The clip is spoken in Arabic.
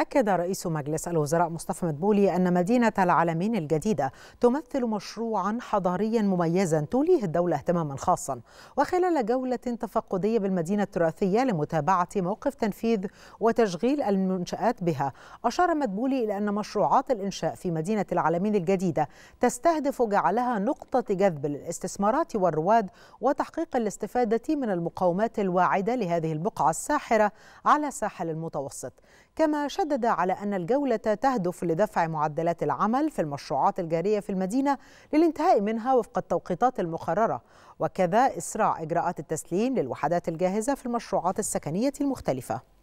أكد رئيس مجلس الوزراء مصطفى مدبولي أن مدينة العالمين الجديدة تمثل مشروعا حضاريا مميزا توليه الدولة اهتماما خاصا وخلال جولة تفقدية بالمدينة التراثية لمتابعة موقف تنفيذ وتشغيل المنشآت بها أشار مدبولي إلى أن مشروعات الإنشاء في مدينة العالمين الجديدة تستهدف جعلها نقطة جذب للاستثمارات والرواد وتحقيق الاستفادة من المقاومات الواعدة لهذه البقعة الساحرة على ساحل المتوسط كما شد شدد على أن الجولة تهدف لدفع معدلات العمل في المشروعات الجارية في المدينة للانتهاء منها وفق التوقيتات المقررة وكذا إسراع إجراءات التسليم للوحدات الجاهزة في المشروعات السكنية المختلفة